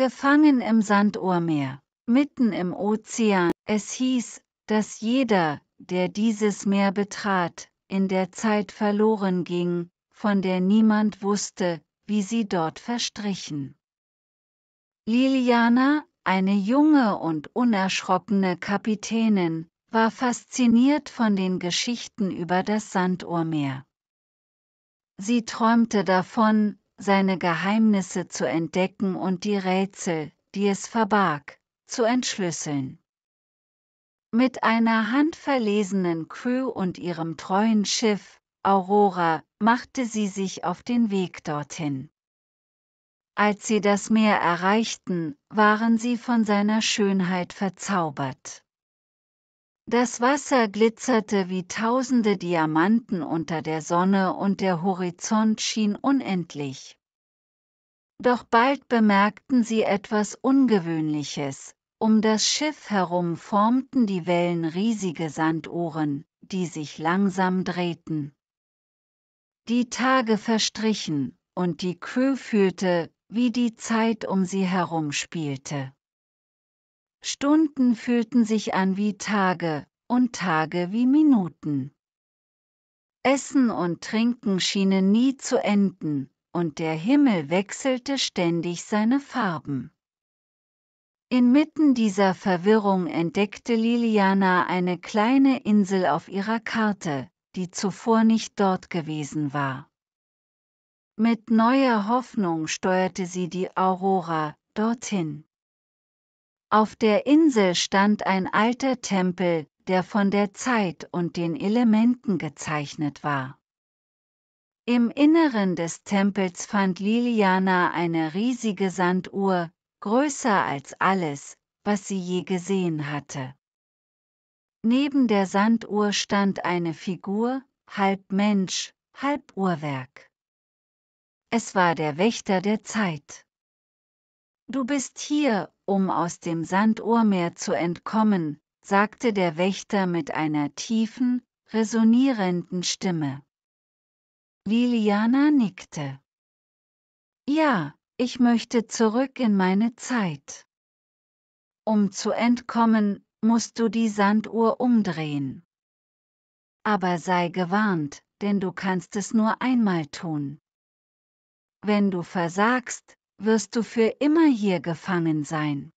Gefangen im Sandohrmeer, mitten im Ozean, es hieß, dass jeder, der dieses Meer betrat, in der Zeit verloren ging, von der niemand wusste, wie sie dort verstrichen. Liliana, eine junge und unerschrockene Kapitänin, war fasziniert von den Geschichten über das Sanduhrmeer. Sie träumte davon, seine Geheimnisse zu entdecken und die Rätsel, die es verbarg, zu entschlüsseln. Mit einer handverlesenen Crew und ihrem treuen Schiff, Aurora, machte sie sich auf den Weg dorthin. Als sie das Meer erreichten, waren sie von seiner Schönheit verzaubert. Das Wasser glitzerte wie tausende Diamanten unter der Sonne und der Horizont schien unendlich. Doch bald bemerkten sie etwas Ungewöhnliches. Um das Schiff herum formten die Wellen riesige Sanduhren, die sich langsam drehten. Die Tage verstrichen, und die Crew fühlte, wie die Zeit um sie herum spielte. Stunden fühlten sich an wie Tage, und Tage wie Minuten. Essen und Trinken schienen nie zu enden, und der Himmel wechselte ständig seine Farben. Inmitten dieser Verwirrung entdeckte Liliana eine kleine Insel auf ihrer Karte, die zuvor nicht dort gewesen war. Mit neuer Hoffnung steuerte sie die Aurora dorthin. Auf der Insel stand ein alter Tempel, der von der Zeit und den Elementen gezeichnet war. Im Inneren des Tempels fand Liliana eine riesige Sanduhr, größer als alles, was sie je gesehen hatte. Neben der Sanduhr stand eine Figur, halb Mensch, halb Uhrwerk. Es war der Wächter der Zeit. Du bist hier, um aus dem Sanduhrmeer zu entkommen, sagte der Wächter mit einer tiefen, resonierenden Stimme. Liliana nickte. Ja, ich möchte zurück in meine Zeit. Um zu entkommen, musst du die Sanduhr umdrehen. Aber sei gewarnt, denn du kannst es nur einmal tun. Wenn du versagst, wirst du für immer hier gefangen sein.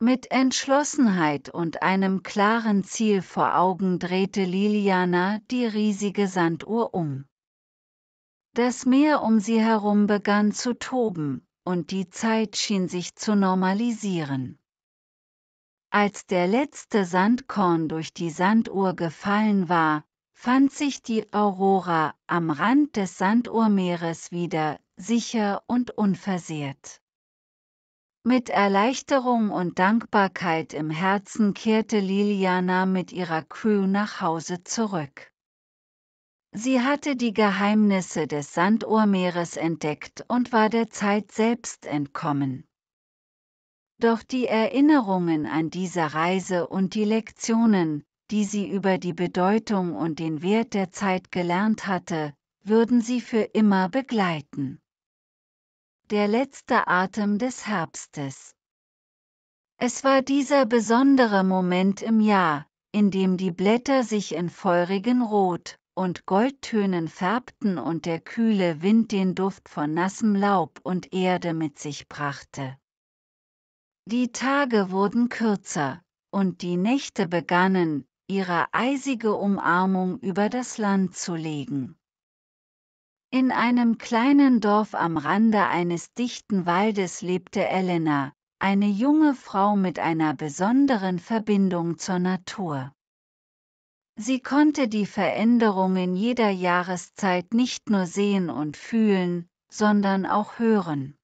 Mit Entschlossenheit und einem klaren Ziel vor Augen drehte Liliana die riesige Sanduhr um. Das Meer um sie herum begann zu toben, und die Zeit schien sich zu normalisieren. Als der letzte Sandkorn durch die Sanduhr gefallen war, fand sich die Aurora am Rand des Sanduhrmeeres wieder, sicher und unversehrt. Mit Erleichterung und Dankbarkeit im Herzen kehrte Liliana mit ihrer Crew nach Hause zurück. Sie hatte die Geheimnisse des Sandohrmeeres entdeckt und war der Zeit selbst entkommen. Doch die Erinnerungen an diese Reise und die Lektionen, die sie über die Bedeutung und den Wert der Zeit gelernt hatte, würden sie für immer begleiten der letzte Atem des Herbstes. Es war dieser besondere Moment im Jahr, in dem die Blätter sich in feurigen Rot- und Goldtönen färbten und der kühle Wind den Duft von nassem Laub und Erde mit sich brachte. Die Tage wurden kürzer, und die Nächte begannen, ihre eisige Umarmung über das Land zu legen. In einem kleinen Dorf am Rande eines dichten Waldes lebte Elena, eine junge Frau mit einer besonderen Verbindung zur Natur. Sie konnte die Veränderungen jeder Jahreszeit nicht nur sehen und fühlen, sondern auch hören.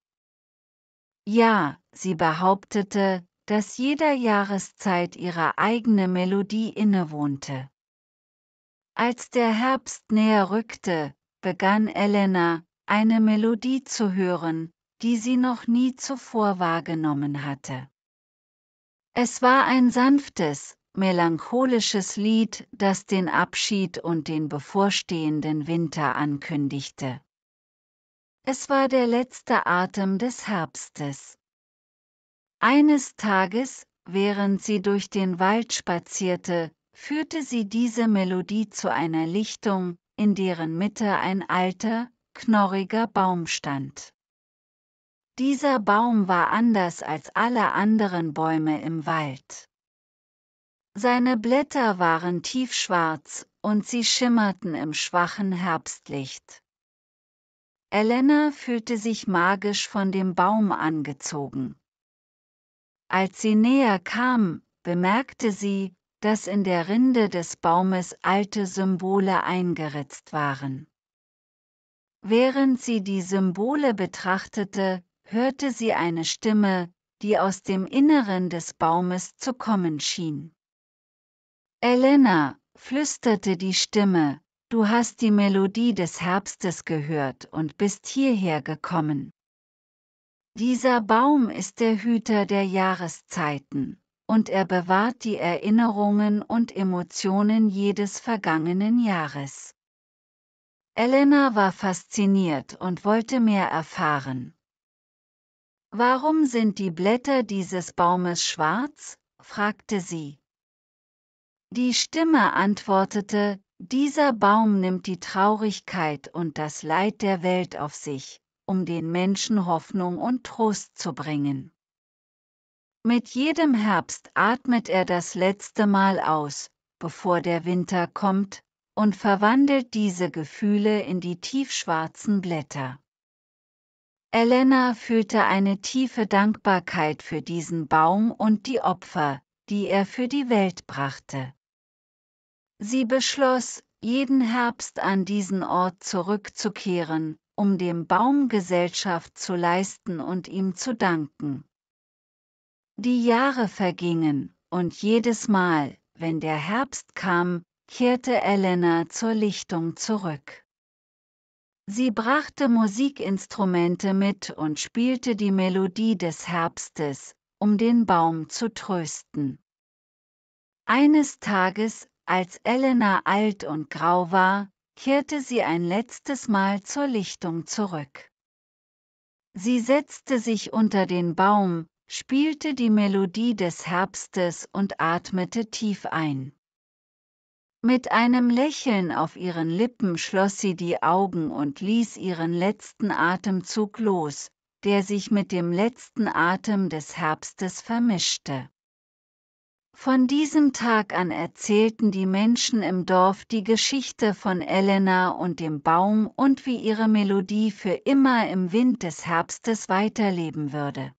Ja, sie behauptete, dass jeder Jahreszeit ihre eigene Melodie innewohnte. Als der Herbst näher rückte, begann Elena, eine Melodie zu hören, die sie noch nie zuvor wahrgenommen hatte. Es war ein sanftes, melancholisches Lied, das den Abschied und den bevorstehenden Winter ankündigte. Es war der letzte Atem des Herbstes. Eines Tages, während sie durch den Wald spazierte, führte sie diese Melodie zu einer Lichtung, in deren Mitte ein alter, knorriger Baum stand. Dieser Baum war anders als alle anderen Bäume im Wald. Seine Blätter waren tiefschwarz und sie schimmerten im schwachen Herbstlicht. Elena fühlte sich magisch von dem Baum angezogen. Als sie näher kam, bemerkte sie, dass in der Rinde des Baumes alte Symbole eingeritzt waren. Während sie die Symbole betrachtete, hörte sie eine Stimme, die aus dem Inneren des Baumes zu kommen schien. Elena, flüsterte die Stimme, du hast die Melodie des Herbstes gehört und bist hierher gekommen. Dieser Baum ist der Hüter der Jahreszeiten und er bewahrt die Erinnerungen und Emotionen jedes vergangenen Jahres. Elena war fasziniert und wollte mehr erfahren. Warum sind die Blätter dieses Baumes schwarz? fragte sie. Die Stimme antwortete, dieser Baum nimmt die Traurigkeit und das Leid der Welt auf sich, um den Menschen Hoffnung und Trost zu bringen. Mit jedem Herbst atmet er das letzte Mal aus, bevor der Winter kommt, und verwandelt diese Gefühle in die tiefschwarzen Blätter. Elena fühlte eine tiefe Dankbarkeit für diesen Baum und die Opfer, die er für die Welt brachte. Sie beschloss, jeden Herbst an diesen Ort zurückzukehren, um dem Baum Gesellschaft zu leisten und ihm zu danken. Die Jahre vergingen, und jedes Mal, wenn der Herbst kam, kehrte Elena zur Lichtung zurück. Sie brachte Musikinstrumente mit und spielte die Melodie des Herbstes, um den Baum zu trösten. Eines Tages, als Elena alt und grau war, kehrte sie ein letztes Mal zur Lichtung zurück. Sie setzte sich unter den Baum, spielte die Melodie des Herbstes und atmete tief ein. Mit einem Lächeln auf ihren Lippen schloss sie die Augen und ließ ihren letzten Atemzug los, der sich mit dem letzten Atem des Herbstes vermischte. Von diesem Tag an erzählten die Menschen im Dorf die Geschichte von Elena und dem Baum und wie ihre Melodie für immer im Wind des Herbstes weiterleben würde.